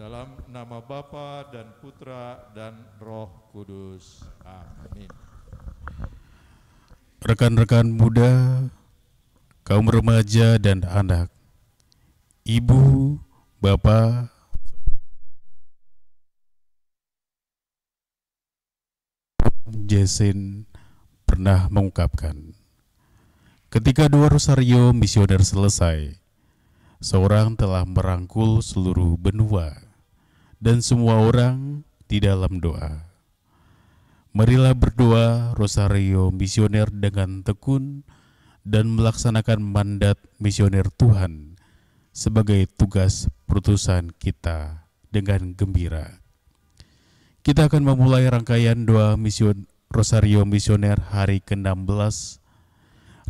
dalam nama Bapa dan Putra dan Roh Kudus. Amin. Rekan-rekan muda, kaum remaja dan anak, ibu, bapa, Jason pernah mengungkapkan, ketika dua Rosario misioner selesai, seorang telah merangkul seluruh benua dan semua orang di dalam doa. Marilah berdoa Rosario Misioner dengan tekun dan melaksanakan mandat misioner Tuhan sebagai tugas perutusan kita dengan gembira. Kita akan memulai rangkaian doa mision Rosario Misioner hari ke-16.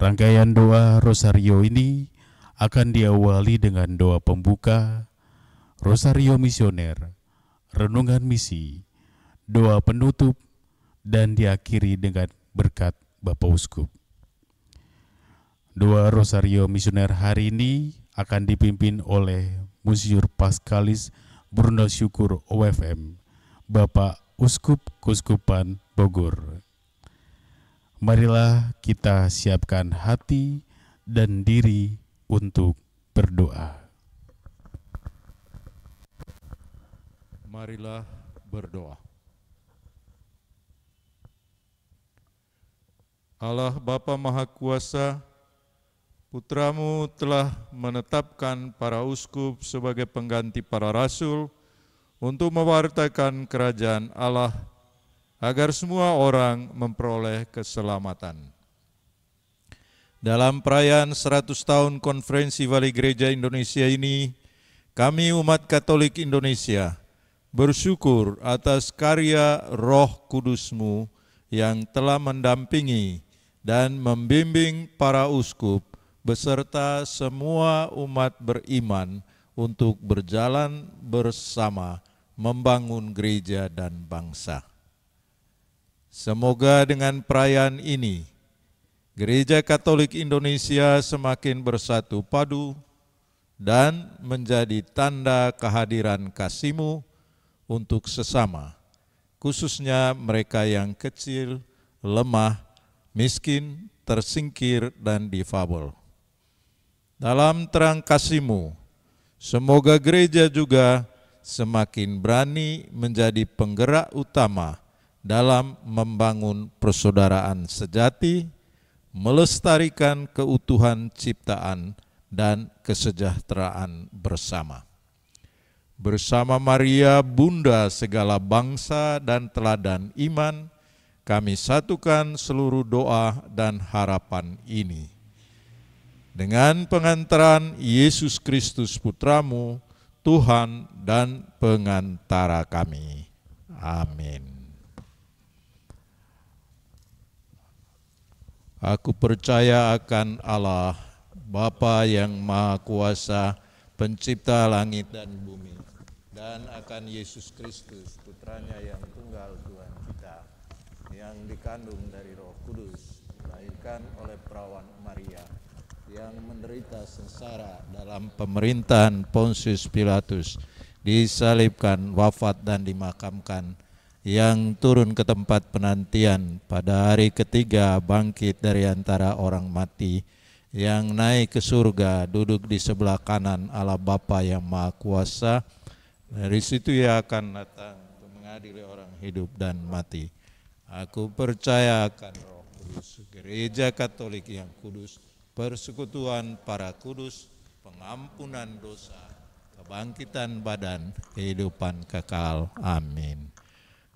Rangkaian doa Rosario ini akan diawali dengan doa pembuka Rosario Misioner renungan misi, doa penutup, dan diakhiri dengan berkat Bapak Uskup. Doa Rosario Misioner hari ini akan dipimpin oleh Monsiur Paskalis Bruno Syukur OFM, Bapak Uskup Kuskupan Bogor. Marilah kita siapkan hati dan diri untuk berdoa. marilah berdoa. Allah Bapa Maha Kuasa, Putramu telah menetapkan para uskup sebagai pengganti para rasul untuk mewartakan kerajaan Allah agar semua orang memperoleh keselamatan. Dalam perayaan 100 tahun Konferensi Wali Gereja Indonesia ini, kami umat Katolik Indonesia bersyukur atas karya roh kudusmu yang telah mendampingi dan membimbing para uskup beserta semua umat beriman untuk berjalan bersama membangun gereja dan bangsa. Semoga dengan perayaan ini, Gereja Katolik Indonesia semakin bersatu padu dan menjadi tanda kehadiran kasimu untuk sesama, khususnya mereka yang kecil, lemah, miskin, tersingkir, dan difabel. Dalam terang kasihmu, semoga gereja juga semakin berani menjadi penggerak utama dalam membangun persaudaraan sejati, melestarikan keutuhan ciptaan, dan kesejahteraan bersama bersama Maria Bunda segala bangsa dan teladan iman, kami satukan seluruh doa dan harapan ini. Dengan pengantaran Yesus Kristus Putramu, Tuhan dan pengantara kami. Amin. Aku percaya akan Allah, Bapa yang Maha Kuasa, Pencipta langit dan bumi dan akan Yesus Kristus, putranya yang tunggal Tuhan kita, yang dikandung dari Roh Kudus, dilahirkan oleh perawan Maria, yang menderita sengsara dalam pemerintahan Pontius Pilatus, disalibkan, wafat dan dimakamkan, yang turun ke tempat penantian pada hari ketiga bangkit dari antara orang mati, yang naik ke surga duduk di sebelah kanan Allah Bapa yang Maha Kuasa, dari situ ia akan datang untuk mengadili orang hidup dan mati. Aku percaya akan roh kudus, gereja katolik yang kudus, persekutuan para kudus, pengampunan dosa, kebangkitan badan, kehidupan kekal. Amin.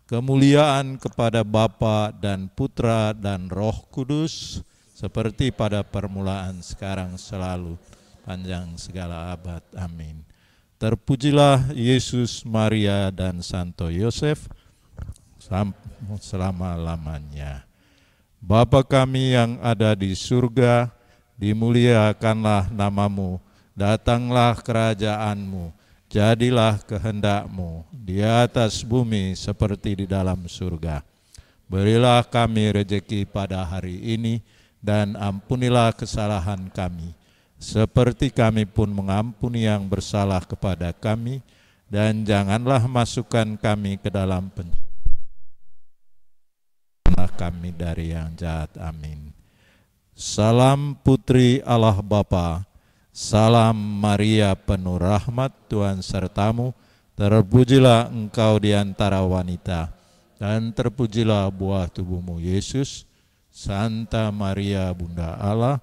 Kemuliaan kepada Bapa dan Putra dan Roh Kudus, seperti pada permulaan sekarang selalu, panjang segala abad. Amin. Terpujilah Yesus, Maria, dan Santo Yosef selama-lamanya. Bapa kami yang ada di surga, dimuliakanlah namamu, datanglah kerajaanmu, jadilah kehendakmu di atas bumi seperti di dalam surga. Berilah kami rejeki pada hari ini, dan ampunilah kesalahan kami, seperti kami pun mengampuni yang bersalah kepada kami, dan janganlah masukkan kami ke dalam pencobaan. kami dari yang jahat. Amin. Salam Putri Allah Bapa, salam Maria penuh rahmat Tuhan sertamu, terpujilah engkau di antara wanita, dan terpujilah buah tubuhmu Yesus. Santa Maria Bunda Allah,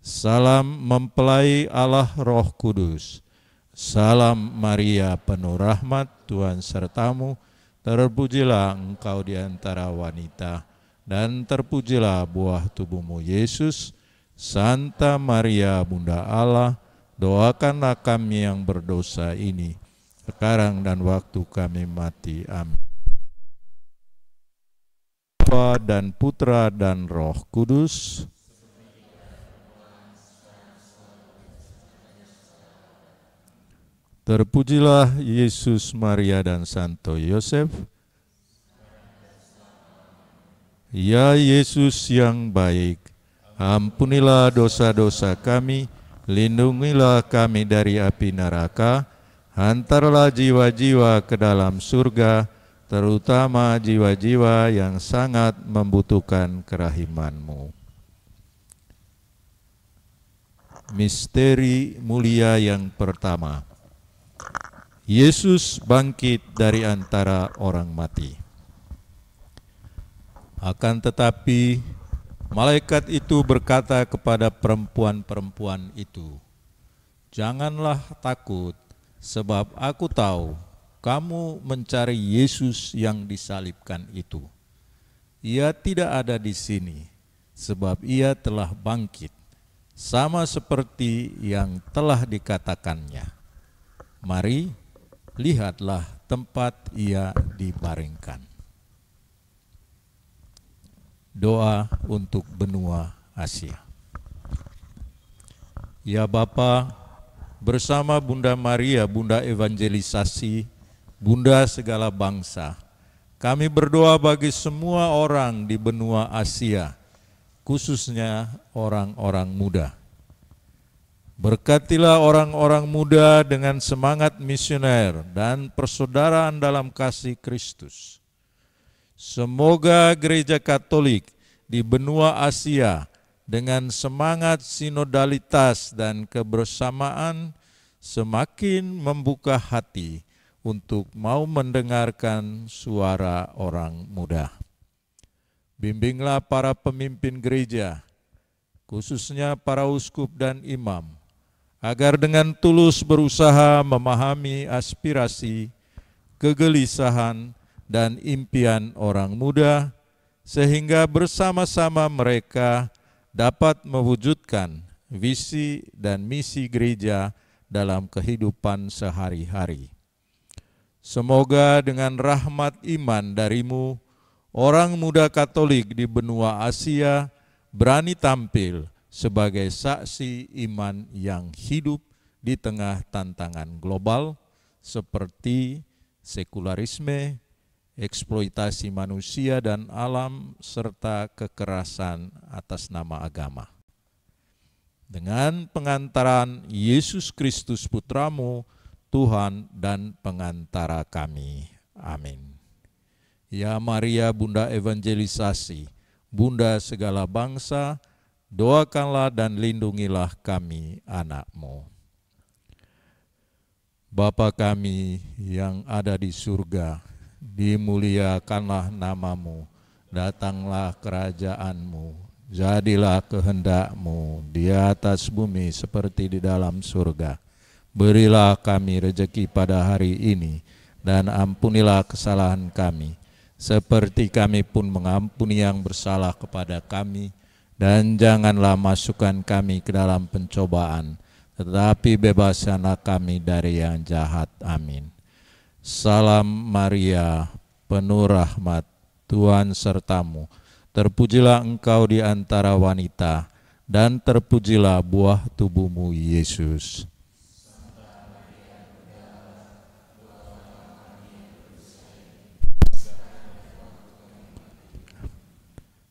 Salam mempelai Allah Roh Kudus. Salam Maria penuh rahmat Tuhan sertamu, terpujilah engkau di antara wanita dan terpujilah buah tubuhmu Yesus. Santa Maria Bunda Allah, doakanlah kami yang berdosa ini sekarang dan waktu kami mati. Amin. Bapa dan Putra dan Roh Kudus, Terpujilah Yesus, Maria, dan Santo Yosef. Ya Yesus yang baik, ampunilah dosa-dosa kami, lindungilah kami dari api neraka, hantarlah jiwa-jiwa ke dalam surga, terutama jiwa-jiwa yang sangat membutuhkan kerahimanmu. Misteri mulia yang pertama – Yesus bangkit dari antara orang mati. Akan tetapi, malaikat itu berkata kepada perempuan-perempuan itu, "Janganlah takut, sebab aku tahu kamu mencari Yesus yang disalibkan itu. Ia tidak ada di sini, sebab ia telah bangkit, sama seperti yang telah dikatakannya." Mari, lihatlah tempat ia dibaringkan. Doa untuk benua Asia. Ya Bapa, bersama Bunda Maria, Bunda Evangelisasi, Bunda segala bangsa, kami berdoa bagi semua orang di benua Asia, khususnya orang-orang muda Berkatilah orang-orang muda dengan semangat misioner dan persaudaraan dalam kasih Kristus. Semoga gereja Katolik di benua Asia dengan semangat sinodalitas dan kebersamaan semakin membuka hati untuk mau mendengarkan suara orang muda. Bimbinglah para pemimpin gereja, khususnya para uskup dan imam, agar dengan tulus berusaha memahami aspirasi, kegelisahan, dan impian orang muda, sehingga bersama-sama mereka dapat mewujudkan visi dan misi gereja dalam kehidupan sehari-hari. Semoga dengan rahmat iman darimu, orang muda Katolik di benua Asia berani tampil sebagai saksi iman yang hidup di tengah tantangan global seperti sekularisme, eksploitasi manusia dan alam, serta kekerasan atas nama agama. Dengan pengantaran Yesus Kristus Putramu, Tuhan dan pengantara kami. Amin. Ya Maria Bunda Evangelisasi, Bunda segala bangsa, doakanlah dan lindungilah kami anakmu. Bapa kami yang ada di surga, dimuliakanlah namamu, datanglah kerajaanmu, jadilah kehendakmu di atas bumi seperti di dalam surga. Berilah kami rejeki pada hari ini, dan ampunilah kesalahan kami, seperti kami pun mengampuni yang bersalah kepada kami, dan janganlah masukkan kami ke dalam pencobaan, tetapi bebaskanlah kami dari yang jahat. Amin. Salam Maria, penuh rahmat, Tuhan sertamu. Terpujilah engkau di antara wanita, dan terpujilah buah tubuhmu, Yesus.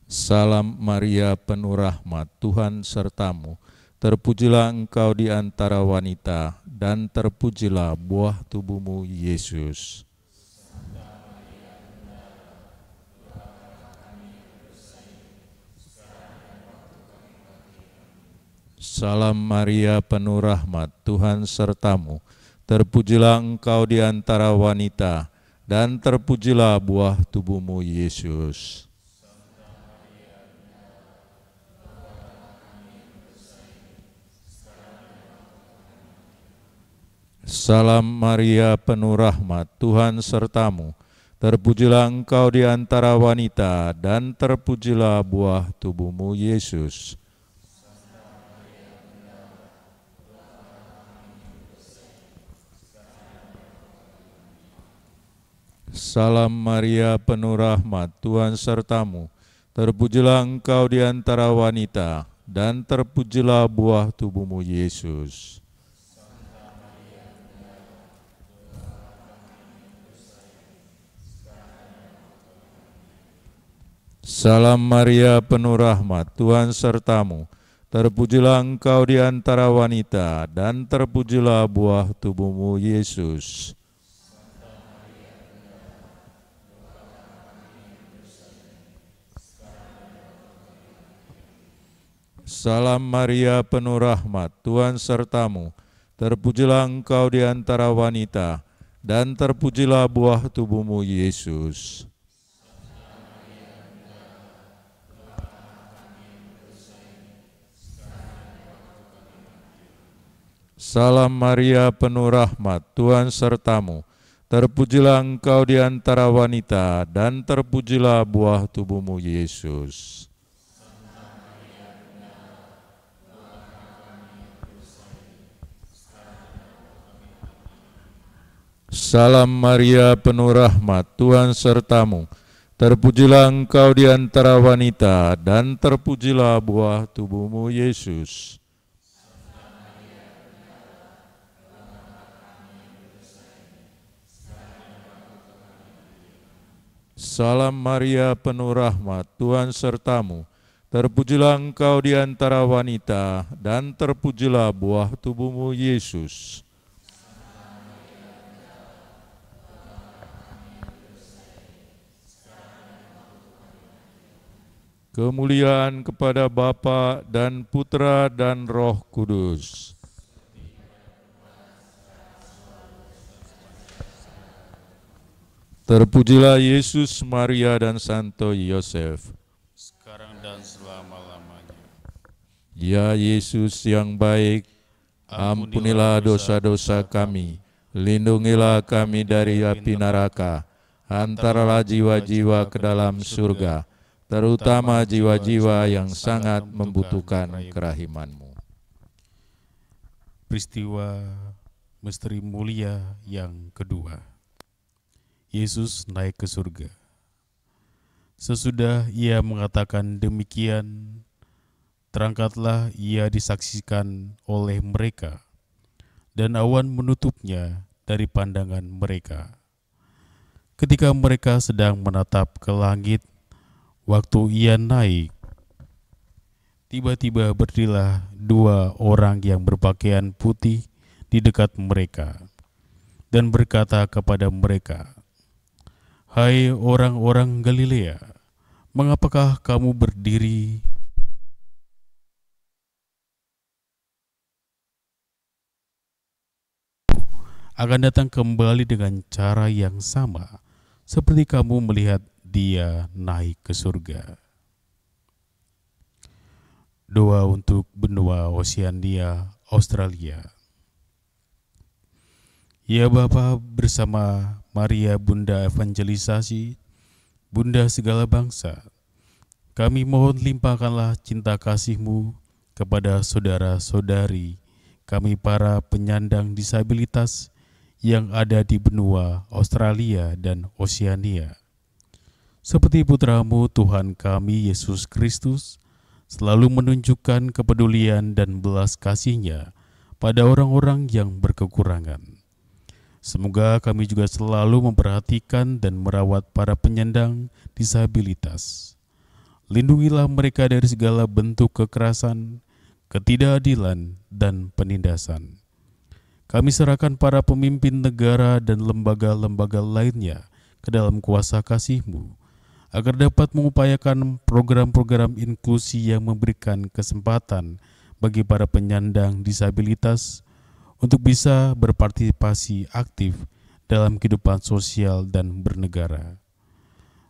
Salam Maria penuh rahmat, Tuhan sertamu. Terpujilah engkau di antara wanita, dan terpujilah buah tubuhmu, Yesus. Salam Maria penuh rahmat, Tuhan sertamu. Terpujilah engkau di antara wanita, dan terpujilah buah tubuhmu, Yesus. Salam Maria penuh rahmat, Tuhan sertamu. Terpujilah engkau di antara wanita, dan terpujilah buah tubuhmu, Yesus. Salam Maria penuh rahmat, Tuhan sertamu. Terpujilah engkau di antara wanita, dan terpujilah buah tubuhmu, Yesus. Salam Maria penuh rahmat, Tuhan sertamu. Terpujilah engkau di antara wanita, dan terpujilah buah tubuhmu, Yesus. Salam Maria penuh rahmat, Tuhan sertamu. Terpujilah engkau di antara wanita, dan terpujilah buah tubuhmu, Yesus. Salam Maria penuh rahmat, Tuhan sertamu. Terpujilah engkau di antara wanita, dan terpujilah buah tubuhmu, Yesus. Salam Maria penuh rahmat, Tuhan sertamu. Terpujilah engkau di antara wanita, dan terpujilah buah tubuhmu, Yesus. Salam Maria penuh rahmat, Tuhan sertamu. Terpujilah engkau di antara wanita, dan terpujilah buah tubuhmu, Yesus. Kemuliaan kepada Bapa dan Putra dan Roh Kudus Terpujilah Yesus, Maria, dan Santo Yosef. Sekarang dan selama-lamanya. Ya Yesus yang baik, ampunilah dosa-dosa kami, lindungilah kami dari api neraka, antaralah jiwa-jiwa ke dalam surga, terutama jiwa-jiwa yang sangat membutuhkan kerahimanmu. Peristiwa misteri mulia yang kedua. Yesus naik ke surga. Sesudah ia mengatakan demikian, terangkatlah ia disaksikan oleh mereka, dan awan menutupnya dari pandangan mereka. Ketika mereka sedang menatap ke langit, waktu ia naik, tiba-tiba berdirilah dua orang yang berpakaian putih di dekat mereka, dan berkata kepada mereka, Hai orang-orang Galilea, mengapakah kamu berdiri akan datang kembali dengan cara yang sama seperti kamu melihat dia naik ke surga. Doa untuk benua Oseania, Australia. Ya Bapa bersama Maria Bunda Evangelisasi, Bunda segala bangsa, kami mohon limpahkanlah cinta kasihmu kepada saudara-saudari kami para penyandang disabilitas yang ada di benua Australia dan Oceania. Seperti putramu Tuhan kami Yesus Kristus selalu menunjukkan kepedulian dan belas kasihnya pada orang-orang yang berkekurangan. Semoga kami juga selalu memperhatikan dan merawat para penyandang disabilitas. Lindungilah mereka dari segala bentuk kekerasan, ketidakadilan, dan penindasan. Kami serahkan para pemimpin negara dan lembaga-lembaga lainnya ke dalam kuasa kasihMu, agar dapat mengupayakan program-program inklusi yang memberikan kesempatan bagi para penyandang disabilitas untuk bisa berpartisipasi aktif dalam kehidupan sosial dan bernegara.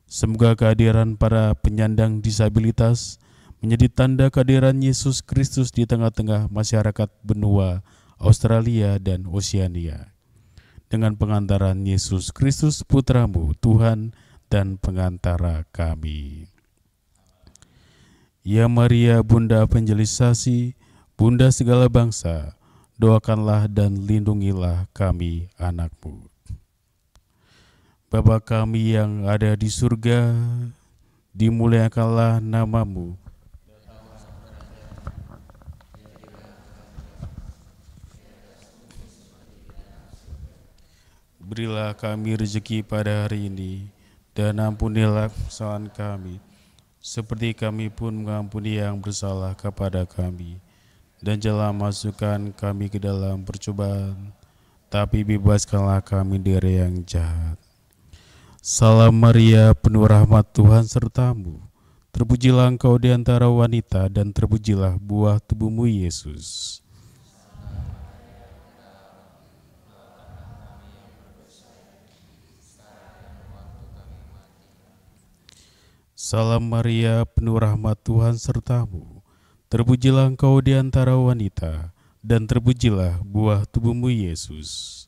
Semoga kehadiran para penyandang disabilitas menjadi tanda kehadiran Yesus Kristus di tengah-tengah masyarakat benua Australia dan Oceania Dengan pengantaran Yesus Kristus Putramu, Tuhan dan pengantara kami. Ya Maria Bunda Penjelisasi, Bunda segala bangsa, doakanlah dan lindungilah kami anakmu. Bapa kami yang ada di surga, dimuliakanlah namamu. Berilah kami rezeki pada hari ini, dan ampunilah kesalahan kami, seperti kami pun mengampuni yang bersalah kepada kami dan jangan masukkan kami ke dalam percobaan, tapi bebaskanlah kami dari yang jahat. Salam Maria, penuh rahmat Tuhan sertamu. Terpujilah engkau di antara wanita dan terpujilah buah tubuhmu Yesus. Salam Maria, penuh rahmat Tuhan sertamu. Terpujilah engkau di antara wanita, dan terpujilah buah tubuhmu Yesus.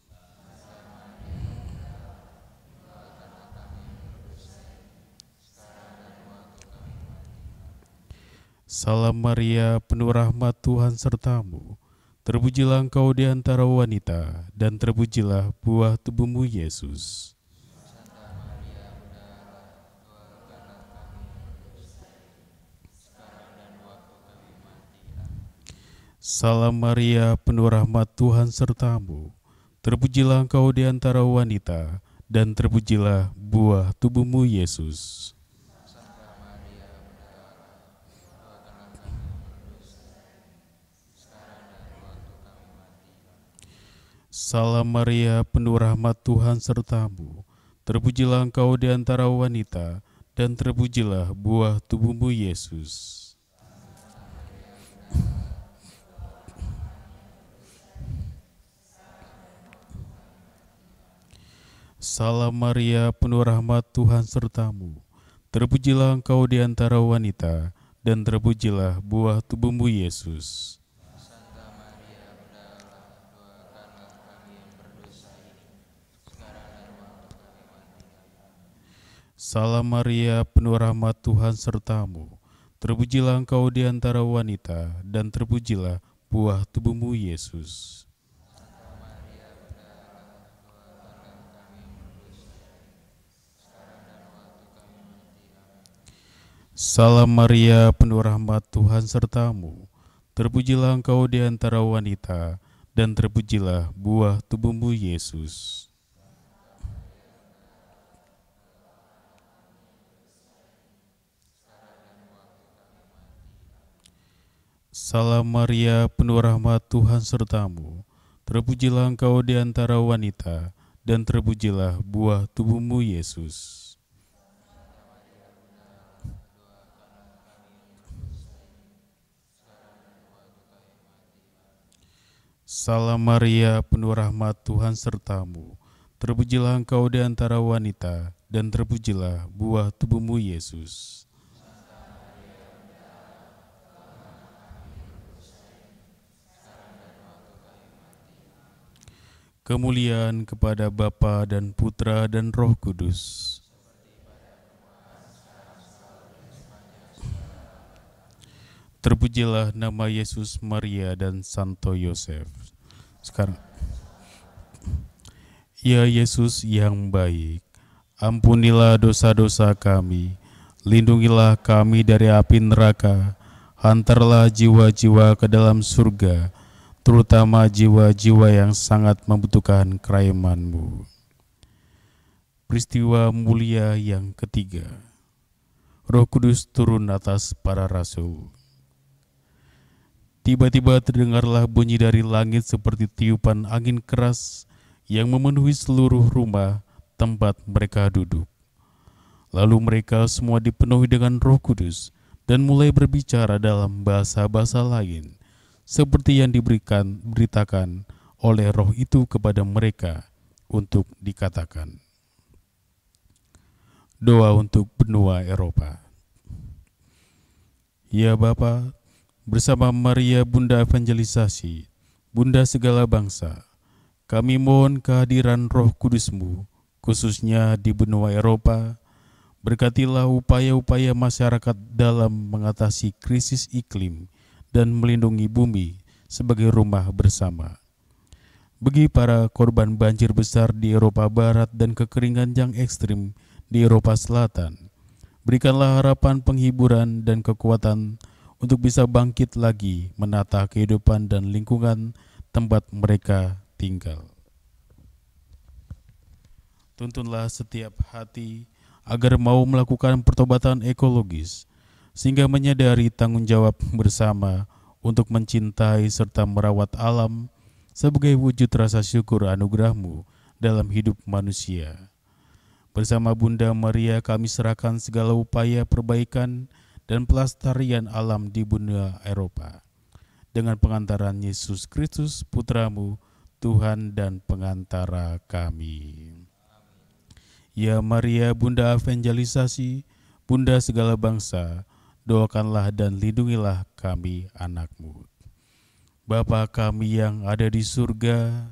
Salam Maria, penuh rahmat Tuhan sertamu. Terpujilah engkau di antara wanita, dan terpujilah buah tubuhmu Yesus. Salam Maria, penuh rahmat Tuhan sertamu. Terpujilah engkau di antara wanita, dan terpujilah buah tubuhmu Yesus. Salam Maria, penuh rahmat Tuhan sertamu. Terpujilah engkau di antara wanita, dan terpujilah buah tubuhmu Yesus. Amin. Salam Maria, penuh rahmat Tuhan sertamu. Terpujilah engkau di antara wanita, dan terpujilah buah tubuhmu Yesus. Salam Maria, penuh rahmat Tuhan sertamu. Terpujilah engkau di antara wanita, dan terpujilah buah tubuhmu Yesus. Salam Maria, penuh rahmat Tuhan sertamu. Terpujilah engkau di antara wanita, dan terpujilah buah tubuhmu Yesus. Salam Maria, penuh rahmat Tuhan sertamu. Terpujilah engkau di antara wanita, dan terpujilah buah tubuhmu Yesus. Salam Maria, penuh rahmat Tuhan sertamu. Terpujilah engkau di antara wanita, dan terpujilah buah tubuhmu Yesus. Kemuliaan kepada Bapa dan Putra dan Roh Kudus. Terpujilah nama Yesus, Maria, dan Santo Yosef sekarang. Ya Yesus yang baik, ampunilah dosa-dosa kami, lindungilah kami dari api neraka, hantarlah jiwa-jiwa ke dalam surga, terutama jiwa-jiwa yang sangat membutuhkan keraimanmu. Peristiwa mulia yang ketiga, Roh Kudus turun atas para rasul. Tiba-tiba terdengarlah bunyi dari langit seperti tiupan angin keras yang memenuhi seluruh rumah tempat mereka duduk. Lalu mereka semua dipenuhi dengan roh kudus dan mulai berbicara dalam bahasa-bahasa lain, seperti yang diberikan beritakan oleh roh itu kepada mereka untuk dikatakan. Doa untuk benua Eropa. Ya Bapak, bersama Maria Bunda Evangelisasi, Bunda segala bangsa, kami mohon kehadiran roh kudusmu, khususnya di benua Eropa, berkatilah upaya-upaya masyarakat dalam mengatasi krisis iklim dan melindungi bumi sebagai rumah bersama. Bagi para korban banjir besar di Eropa Barat dan kekeringan yang ekstrim di Eropa Selatan, berikanlah harapan penghiburan dan kekuatan untuk bisa bangkit lagi menata kehidupan dan lingkungan tempat mereka tinggal. Tuntunlah setiap hati agar mau melakukan pertobatan ekologis, sehingga menyadari tanggung jawab bersama untuk mencintai serta merawat alam sebagai wujud rasa syukur anugerahmu dalam hidup manusia. Bersama Bunda Maria kami serahkan segala upaya perbaikan dan pelestarian alam di benua Eropa. Dengan pengantaran Yesus Kristus Putramu, Tuhan dan pengantara kami. Ya Maria Bunda Evangelisasi, Bunda segala bangsa, doakanlah dan lindungilah kami anakmu. Bapa kami yang ada di surga,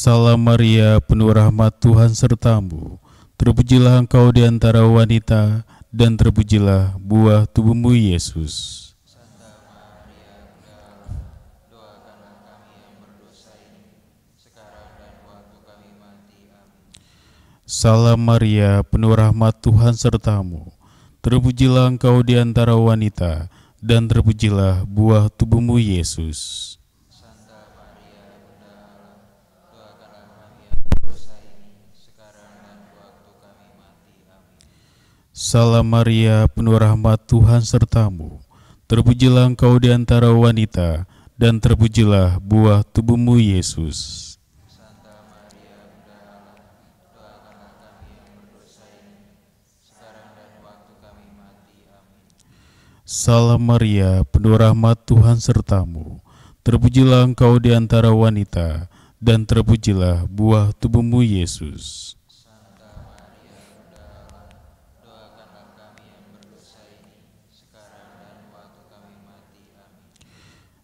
Salam Maria, penuh rahmat Tuhan sertamu. Terpujilah engkau di antara wanita, dan terpujilah buah tubuhmu Yesus. Salam Maria, penuh rahmat Tuhan sertamu. Terpujilah engkau di antara wanita, dan terpujilah buah tubuhmu Yesus. Salam Maria, penuh rahmat Tuhan sertamu. Terpujilah engkau di antara wanita, dan terpujilah buah tubuhmu Yesus. Salam Maria, penuh rahmat Tuhan sertamu. Terpujilah engkau di antara wanita, dan terpujilah buah tubuhmu Yesus.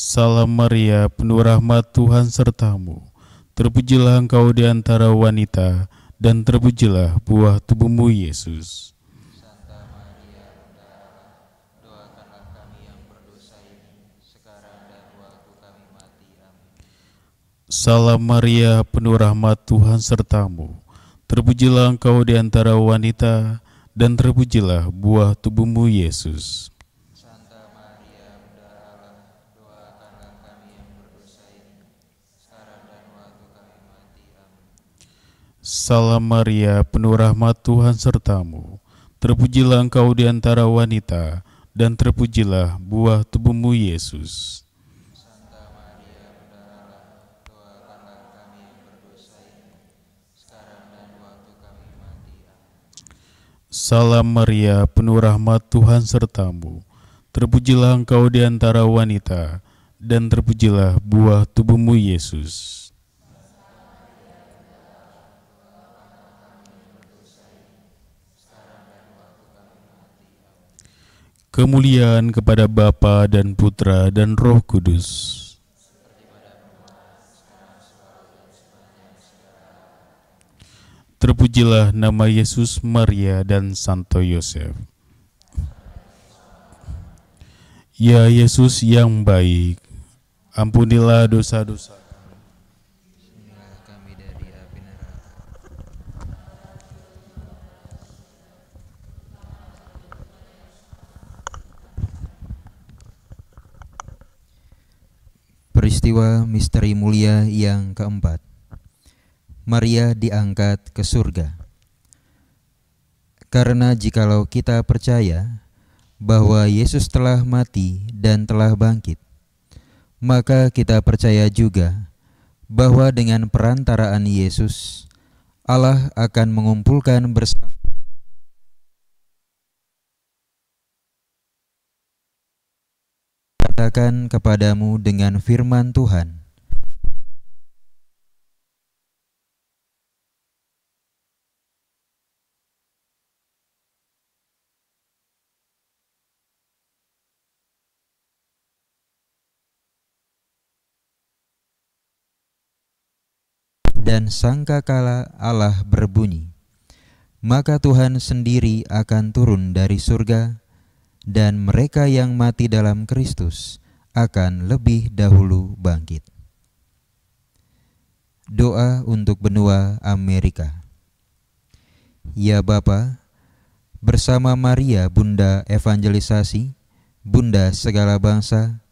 Salam Maria, penuh rahmat Tuhan sertamu. Terpujilah engkau di antara wanita, dan terpujilah buah tubuhmu Yesus. Salam Maria, penuh rahmat Tuhan sertamu. Terpujilah engkau di antara wanita, dan terpujilah buah tubuhmu Yesus. Salam Maria, penuh rahmat Tuhan sertamu. Terpujilah engkau di antara wanita, dan terpujilah buah tubuhmu Yesus. Salam Maria, penuh rahmat Tuhan sertamu. Terpujilah engkau di antara wanita, dan terpujilah buah tubuhmu Yesus. kemuliaan kepada Bapa dan Putra dan Roh Kudus. Terpujilah nama Yesus, Maria, dan Santo Yosef. Ya Yesus yang baik, ampunilah dosa-dosa Peristiwa misteri mulia yang keempat. Maria diangkat ke surga. Karena jikalau kita percaya bahwa Yesus telah mati dan telah bangkit, maka kita percaya juga bahwa dengan perantaraan Yesus, Allah akan mengumpulkan bersama katakan kepadamu dengan firman Tuhan. Dan sangkakala Allah berbunyi, maka Tuhan sendiri akan turun dari surga dan mereka yang mati dalam Kristus akan lebih dahulu bangkit. Doa untuk benua Amerika. Ya Bapa, bersama Maria Bunda Evangelisasi, Bunda segala bangsa,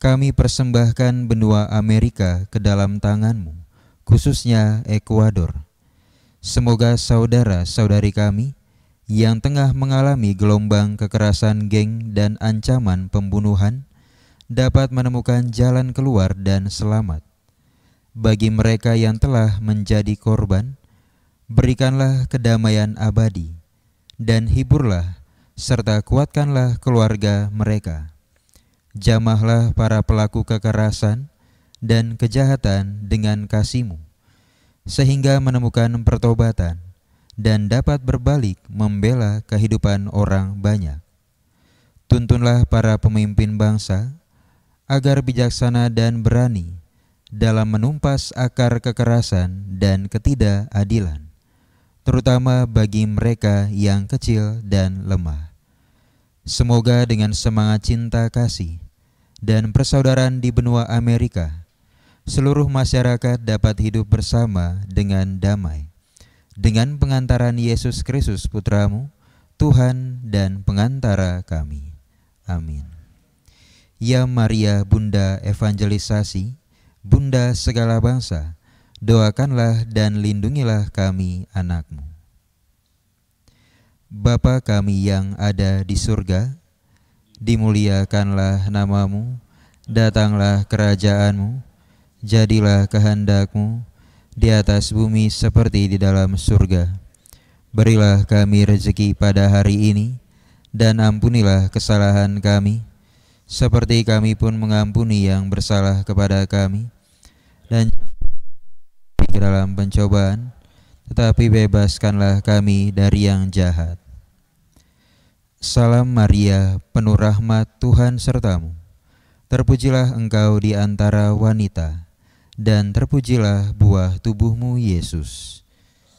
kami persembahkan benua Amerika ke dalam tanganmu, khususnya Ekuador. Semoga saudara-saudari kami, yang tengah mengalami gelombang kekerasan geng dan ancaman pembunuhan dapat menemukan jalan keluar dan selamat. Bagi mereka yang telah menjadi korban, berikanlah kedamaian abadi dan hiburlah serta kuatkanlah keluarga mereka. Jamahlah para pelaku kekerasan dan kejahatan dengan kasihmu, sehingga menemukan pertobatan dan dapat berbalik membela kehidupan orang banyak. Tuntunlah para pemimpin bangsa agar bijaksana dan berani dalam menumpas akar kekerasan dan ketidakadilan, terutama bagi mereka yang kecil dan lemah. Semoga dengan semangat cinta kasih dan persaudaraan di benua Amerika, seluruh masyarakat dapat hidup bersama dengan damai dengan pengantaran Yesus Kristus Putramu, Tuhan dan pengantara kami. Amin. Ya Maria Bunda Evangelisasi, Bunda segala bangsa, doakanlah dan lindungilah kami anakmu. Bapa kami yang ada di surga, dimuliakanlah namamu, datanglah kerajaanmu, jadilah kehendakmu, di atas bumi seperti di dalam surga. Berilah kami rezeki pada hari ini, dan ampunilah kesalahan kami, seperti kami pun mengampuni yang bersalah kepada kami. Dan ke dalam pencobaan, tetapi bebaskanlah kami dari yang jahat. Salam Maria, penuh rahmat Tuhan sertamu. Terpujilah engkau di antara wanita dan terpujilah buah tubuhmu Yesus.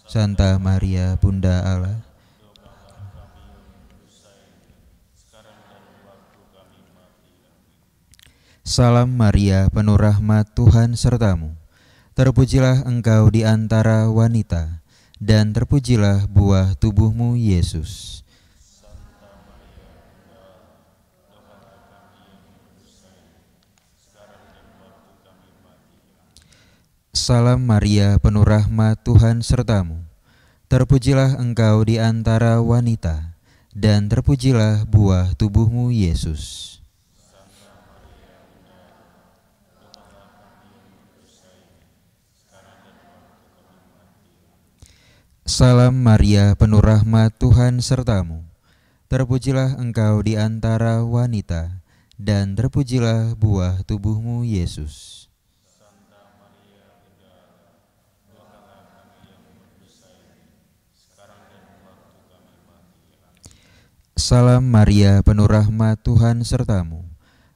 Santa Maria Bunda Allah, Salam Maria, penuh rahmat Tuhan sertamu. Terpujilah engkau di antara wanita, dan terpujilah buah tubuhmu Yesus. Salam Maria, penuh rahmat Tuhan sertamu. Terpujilah engkau di antara wanita, dan terpujilah buah tubuhmu Yesus. Salam Maria, penuh rahmat Tuhan sertamu. Terpujilah engkau di antara wanita, dan terpujilah buah tubuhmu Yesus. Salam Maria, penuh rahmat Tuhan sertamu.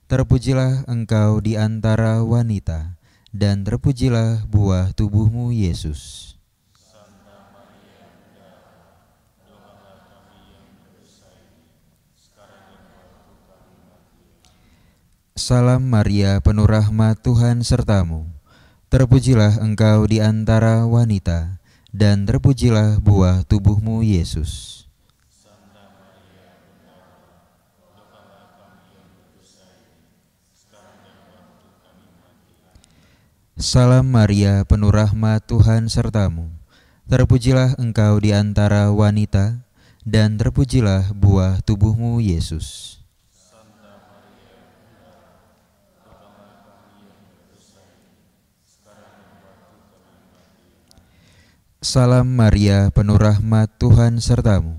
Terpujilah engkau di antara wanita, dan terpujilah buah tubuhmu Yesus. Salam Maria, penuh rahmat Tuhan sertamu. Terpujilah engkau di antara wanita, dan terpujilah buah tubuhmu Yesus. Salam Maria, penuh rahmat Tuhan sertamu. Terpujilah engkau di antara wanita, dan terpujilah buah tubuhmu Yesus. Salam Maria, penuh rahmat Tuhan sertamu.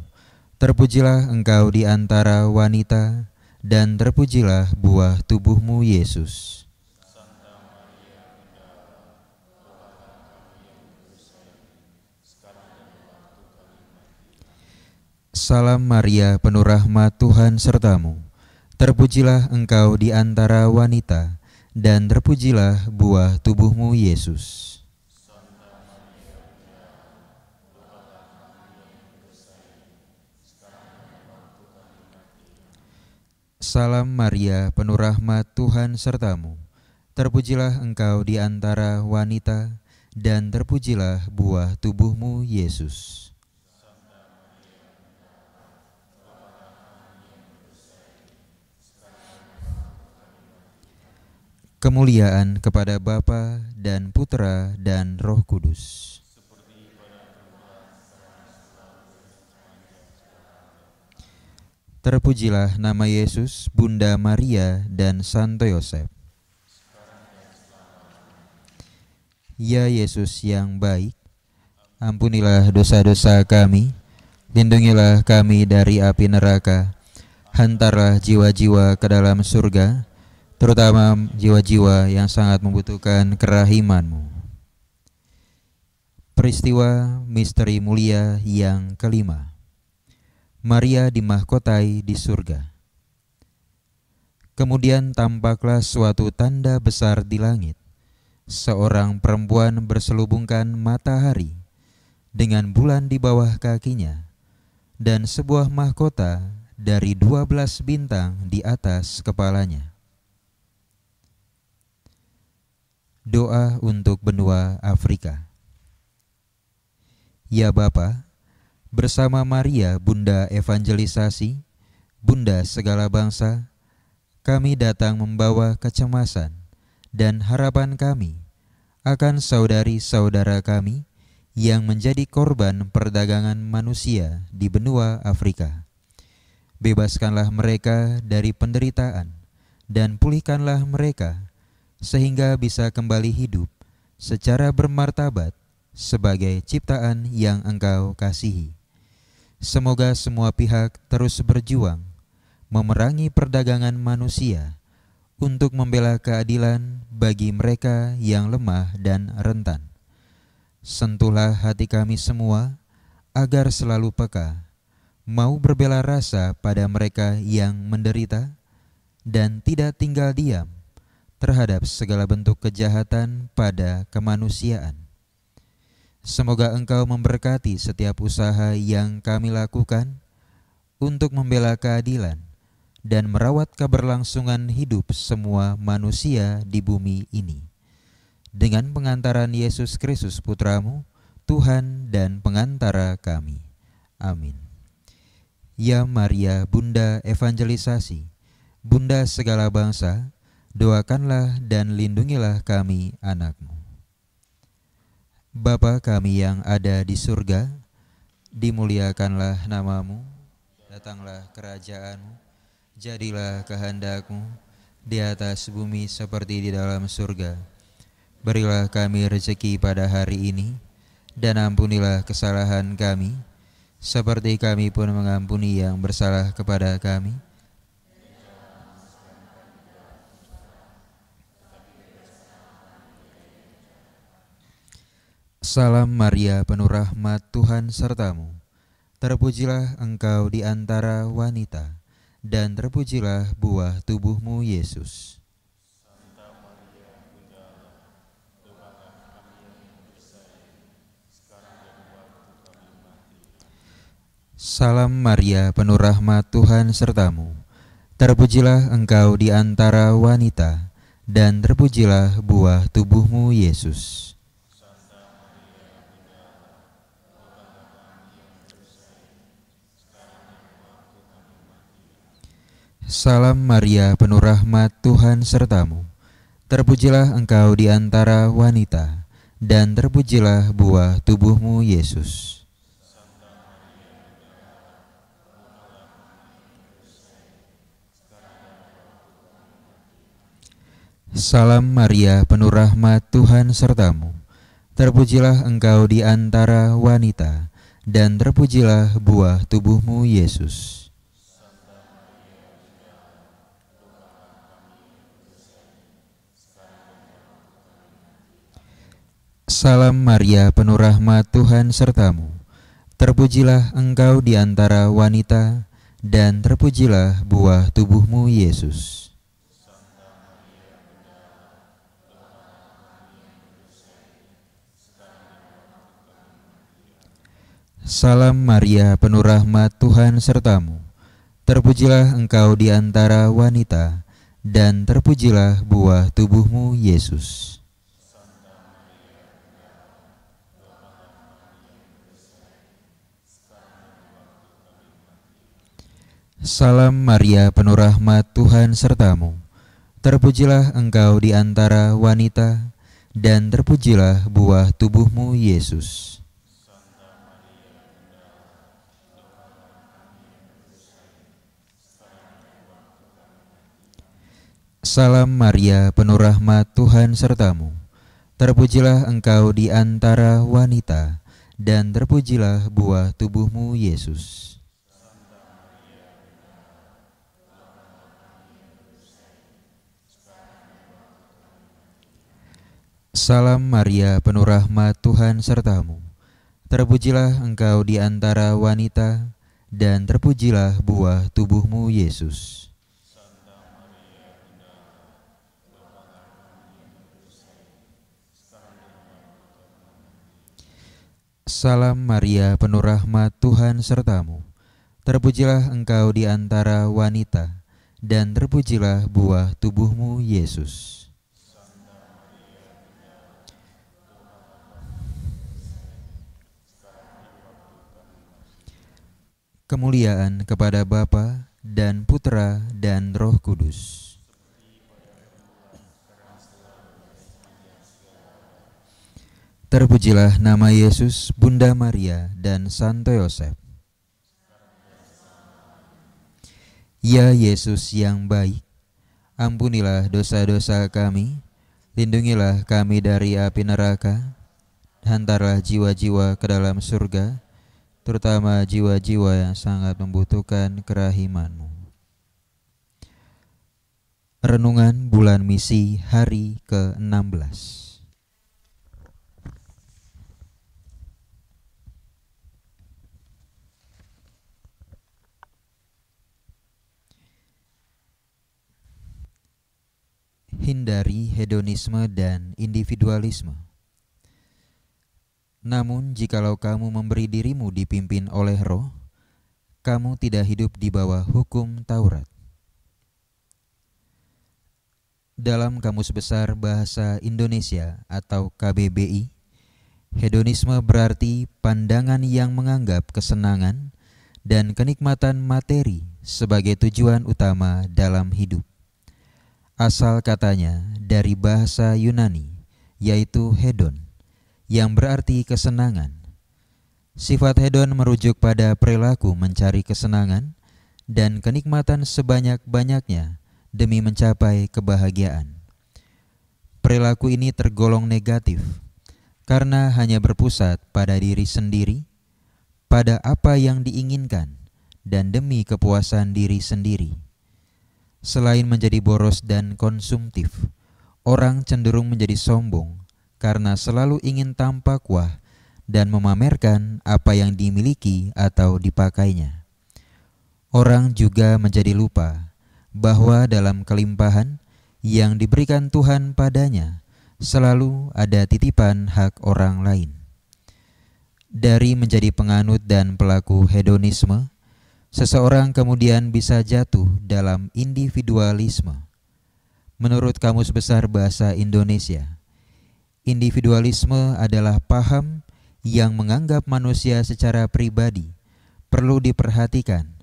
Terpujilah engkau di antara wanita, dan terpujilah buah tubuhmu Yesus. Salam Maria, penuh rahmat Tuhan sertamu. Terpujilah engkau di antara wanita, dan terpujilah buah tubuhmu Yesus. Salam Maria, penuh rahmat Tuhan sertamu. Terpujilah engkau di antara wanita, dan terpujilah buah tubuhmu Yesus. kemuliaan kepada Bapa dan Putra dan Roh Kudus. Terpujilah nama Yesus, Bunda Maria, dan Santo Yosef. Ya Yesus yang baik, ampunilah dosa-dosa kami, lindungilah kami dari api neraka, hantarlah jiwa-jiwa ke dalam surga, terutama jiwa-jiwa yang sangat membutuhkan kerahimanmu. Peristiwa misteri mulia yang kelima. Maria dimahkotai di surga. Kemudian tampaklah suatu tanda besar di langit. Seorang perempuan berselubungkan matahari dengan bulan di bawah kakinya dan sebuah mahkota dari dua belas bintang di atas kepalanya. Doa untuk benua Afrika. Ya Bapa, bersama Maria Bunda Evangelisasi, Bunda segala bangsa, kami datang membawa kecemasan dan harapan kami akan saudari-saudara kami yang menjadi korban perdagangan manusia di benua Afrika. Bebaskanlah mereka dari penderitaan dan pulihkanlah mereka sehingga bisa kembali hidup secara bermartabat sebagai ciptaan yang Engkau kasihi. Semoga semua pihak terus berjuang memerangi perdagangan manusia untuk membela keadilan bagi mereka yang lemah dan rentan. Sentuhlah hati kami semua agar selalu peka, mau berbela rasa pada mereka yang menderita, dan tidak tinggal diam terhadap segala bentuk kejahatan pada kemanusiaan. Semoga Engkau memberkati setiap usaha yang kami lakukan untuk membela keadilan dan merawat keberlangsungan hidup semua manusia di bumi ini. Dengan pengantaran Yesus Kristus Putramu, Tuhan dan pengantara kami. Amin. Ya Maria, Bunda Evangelisasi, Bunda segala bangsa, doakanlah dan lindungilah kami anakmu. Bapa kami yang ada di surga, dimuliakanlah namamu, datanglah kerajaanmu, jadilah kehendakmu di atas bumi seperti di dalam surga. Berilah kami rezeki pada hari ini, dan ampunilah kesalahan kami, seperti kami pun mengampuni yang bersalah kepada kami Salam Maria penuh rahmat Tuhan sertamu. Terpujilah engkau di antara wanita, dan terpujilah buah tubuhmu Yesus. Salam Maria, penuh rahmat Tuhan sertamu. Terpujilah engkau di antara wanita, dan terpujilah buah tubuhmu Yesus. Salam Maria, penuh rahmat Tuhan sertamu. Terpujilah engkau di antara wanita, dan terpujilah buah tubuhmu Yesus. Salam Maria, penuh rahmat Tuhan sertamu. Terpujilah engkau di antara wanita, dan terpujilah buah tubuhmu Yesus. Salam Maria, penuh rahmat Tuhan sertamu. Terpujilah engkau di antara wanita, dan terpujilah buah tubuhmu, Yesus. Salam Maria, penuh rahmat Tuhan sertamu. Terpujilah engkau di antara wanita, dan terpujilah buah tubuhmu, Yesus. Salam Maria penuh rahmat Tuhan sertamu. Terpujilah engkau di antara wanita dan terpujilah buah tubuhmu Yesus. Salam Maria penuh rahmat Tuhan sertamu. Terpujilah engkau di antara wanita dan terpujilah buah tubuhmu Yesus. Salam Maria, penuh rahmat Tuhan sertamu. Terpujilah engkau di antara wanita, dan terpujilah buah tubuhmu Yesus. Salam Maria, penuh rahmat Tuhan sertamu. Terpujilah engkau di antara wanita, dan terpujilah buah tubuhmu Yesus. Kemuliaan kepada Bapa dan Putra dan Roh Kudus. Terpujilah nama Yesus, Bunda Maria, dan Santo Yosef. Ya Yesus yang baik, ampunilah dosa-dosa kami, lindungilah kami dari api neraka, hantarlah jiwa-jiwa ke dalam surga, terutama jiwa-jiwa yang sangat membutuhkan kerahimanmu. Renungan Bulan Misi Hari ke-16 Hindari hedonisme dan individualisme. Namun, jikalau kamu memberi dirimu dipimpin oleh roh, kamu tidak hidup di bawah hukum Taurat. Dalam Kamus Besar Bahasa Indonesia atau KBBI, hedonisme berarti pandangan yang menganggap kesenangan dan kenikmatan materi sebagai tujuan utama dalam hidup. Asal katanya dari bahasa Yunani, yaitu hedon, yang berarti kesenangan. Sifat hedon merujuk pada perilaku mencari kesenangan dan kenikmatan sebanyak-banyaknya demi mencapai kebahagiaan. Perilaku ini tergolong negatif karena hanya berpusat pada diri sendiri, pada apa yang diinginkan, dan demi kepuasan diri sendiri. Selain menjadi boros dan konsumtif, orang cenderung menjadi sombong karena selalu ingin tampak kuah dan memamerkan apa yang dimiliki atau dipakainya. Orang juga menjadi lupa bahwa dalam kelimpahan yang diberikan Tuhan padanya selalu ada titipan hak orang lain. Dari menjadi penganut dan pelaku hedonisme, seseorang kemudian bisa jatuh dalam individualisme. Menurut Kamus Besar Bahasa Indonesia, Individualisme adalah paham yang menganggap manusia secara pribadi perlu diperhatikan.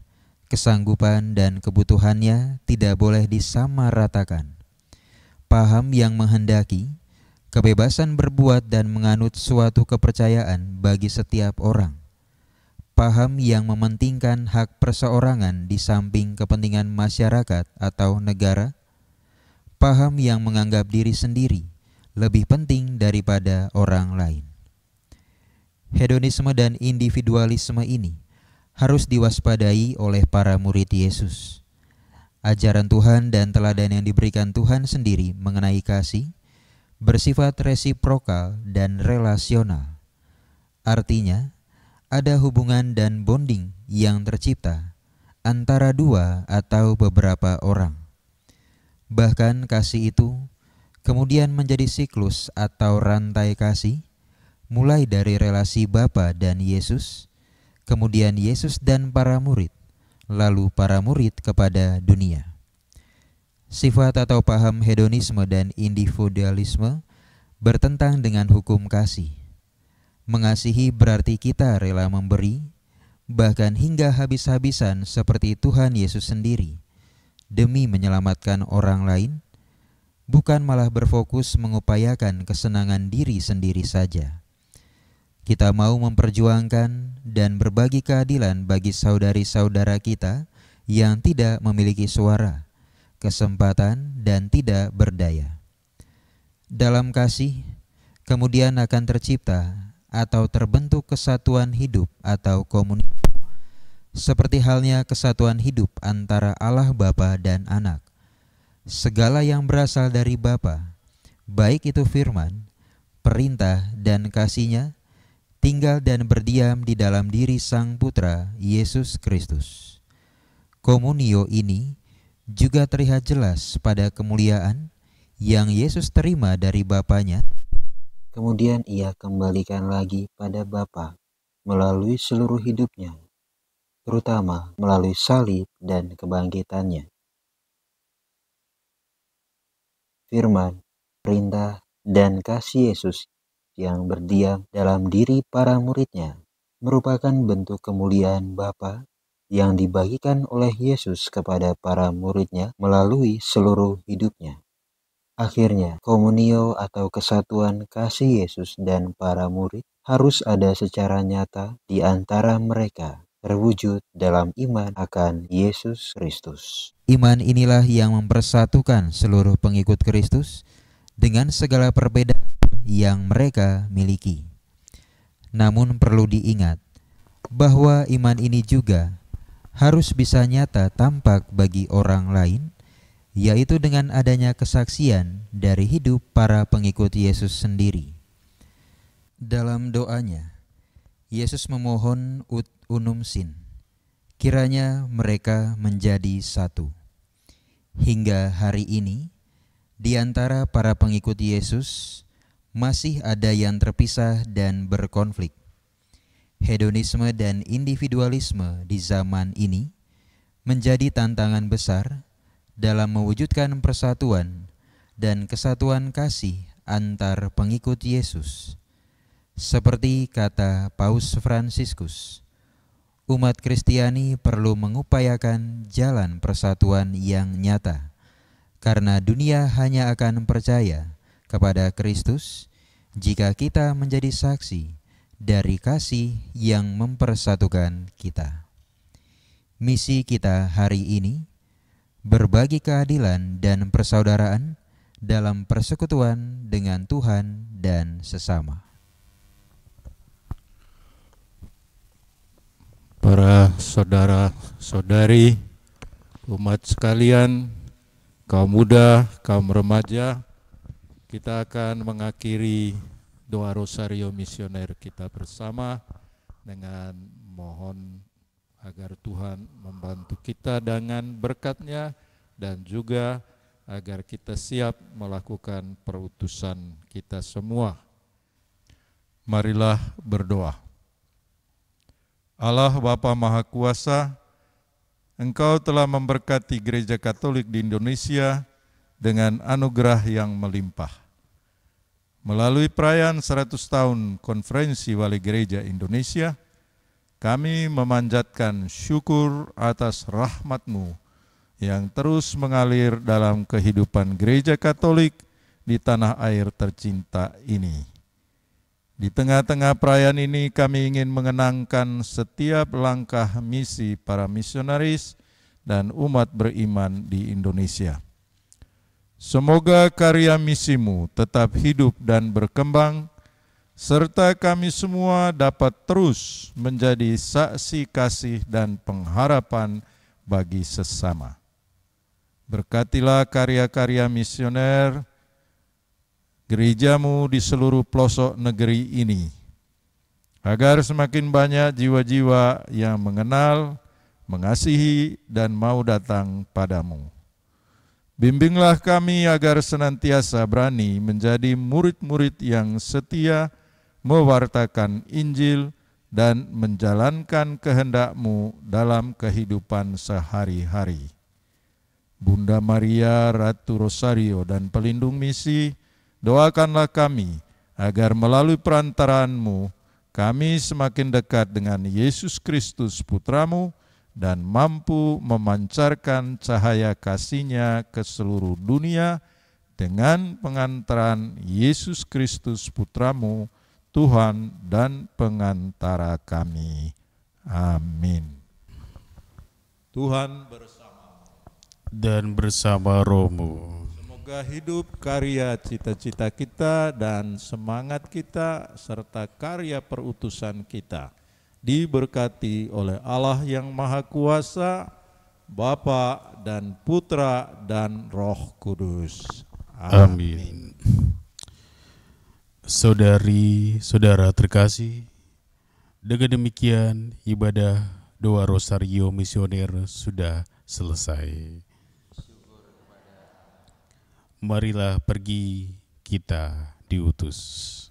Kesanggupan dan kebutuhannya tidak boleh disamaratakan. Paham yang menghendaki kebebasan berbuat dan menganut suatu kepercayaan bagi setiap orang. Paham yang mementingkan hak perseorangan di samping kepentingan masyarakat atau negara. Paham yang menganggap diri sendiri lebih penting daripada orang lain. Hedonisme dan individualisme ini harus diwaspadai oleh para murid Yesus. Ajaran Tuhan dan teladan yang diberikan Tuhan sendiri mengenai kasih bersifat resiprokal dan relasional. Artinya, ada hubungan dan bonding yang tercipta antara dua atau beberapa orang. Bahkan kasih itu kemudian menjadi siklus atau rantai kasih, mulai dari relasi Bapa dan Yesus, kemudian Yesus dan para murid, lalu para murid kepada dunia. Sifat atau paham hedonisme dan individualisme bertentang dengan hukum kasih. Mengasihi berarti kita rela memberi, bahkan hingga habis-habisan seperti Tuhan Yesus sendiri, demi menyelamatkan orang lain, bukan malah berfokus mengupayakan kesenangan diri sendiri saja. Kita mau memperjuangkan dan berbagi keadilan bagi saudari-saudara kita yang tidak memiliki suara, kesempatan, dan tidak berdaya. Dalam kasih, kemudian akan tercipta atau terbentuk kesatuan hidup atau komunitas, seperti halnya kesatuan hidup antara Allah Bapa dan Anak segala yang berasal dari Bapa, baik itu firman, perintah dan kasihnya, tinggal dan berdiam di dalam diri Sang Putra Yesus Kristus. Komunio ini juga terlihat jelas pada kemuliaan yang Yesus terima dari Bapaknya. Kemudian ia kembalikan lagi pada Bapa melalui seluruh hidupnya, terutama melalui salib dan kebangkitannya. firman, perintah, dan kasih Yesus yang berdiam dalam diri para muridnya merupakan bentuk kemuliaan Bapa yang dibagikan oleh Yesus kepada para muridnya melalui seluruh hidupnya. Akhirnya, komunio atau kesatuan kasih Yesus dan para murid harus ada secara nyata di antara mereka terwujud dalam iman akan Yesus Kristus. Iman inilah yang mempersatukan seluruh pengikut Kristus dengan segala perbedaan yang mereka miliki. Namun perlu diingat bahwa iman ini juga harus bisa nyata tampak bagi orang lain, yaitu dengan adanya kesaksian dari hidup para pengikut Yesus sendiri. Dalam doanya, Yesus memohon Unum Sin. Kiranya mereka menjadi satu. Hingga hari ini, di antara para pengikut Yesus masih ada yang terpisah dan berkonflik. Hedonisme dan individualisme di zaman ini menjadi tantangan besar dalam mewujudkan persatuan dan kesatuan kasih antar pengikut Yesus. Seperti kata Paus Fransiskus, umat Kristiani perlu mengupayakan jalan persatuan yang nyata, karena dunia hanya akan percaya kepada Kristus jika kita menjadi saksi dari kasih yang mempersatukan kita. Misi kita hari ini berbagi keadilan dan persaudaraan dalam persekutuan dengan Tuhan dan sesama. para saudara-saudari umat sekalian, kaum muda, kaum remaja, kita akan mengakhiri doa rosario misioner kita bersama dengan mohon agar Tuhan membantu kita dengan berkatnya dan juga agar kita siap melakukan perutusan kita semua. Marilah berdoa. Allah Bapa Maha Kuasa, Engkau telah memberkati gereja Katolik di Indonesia dengan anugerah yang melimpah. Melalui perayaan 100 tahun Konferensi Wali Gereja Indonesia, kami memanjatkan syukur atas rahmatmu yang terus mengalir dalam kehidupan gereja Katolik di tanah air tercinta ini. Di tengah-tengah perayaan ini kami ingin mengenangkan setiap langkah misi para misionaris dan umat beriman di Indonesia. Semoga karya misimu tetap hidup dan berkembang, serta kami semua dapat terus menjadi saksi kasih dan pengharapan bagi sesama. Berkatilah karya-karya misioner, gerejamu di seluruh pelosok negeri ini, agar semakin banyak jiwa-jiwa yang mengenal, mengasihi, dan mau datang padamu. Bimbinglah kami agar senantiasa berani menjadi murid-murid yang setia, mewartakan Injil, dan menjalankan kehendakmu dalam kehidupan sehari-hari. Bunda Maria, Ratu Rosario, dan Pelindung Misi, Doakanlah kami agar melalui perantaraanmu kami semakin dekat dengan Yesus Kristus Putramu dan mampu memancarkan cahaya kasihnya ke seluruh dunia dengan pengantaran Yesus Kristus Putramu, Tuhan dan pengantara kami. Amin. Tuhan bersama dan bersama rohmu. Semoga hidup karya cita-cita kita dan semangat kita serta karya perutusan kita diberkati oleh Allah yang Maha Kuasa, Bapa dan Putra dan Roh Kudus. Amin. Amin. Saudari, saudara terkasih, dengan demikian ibadah doa rosario misioner sudah selesai marilah pergi kita diutus.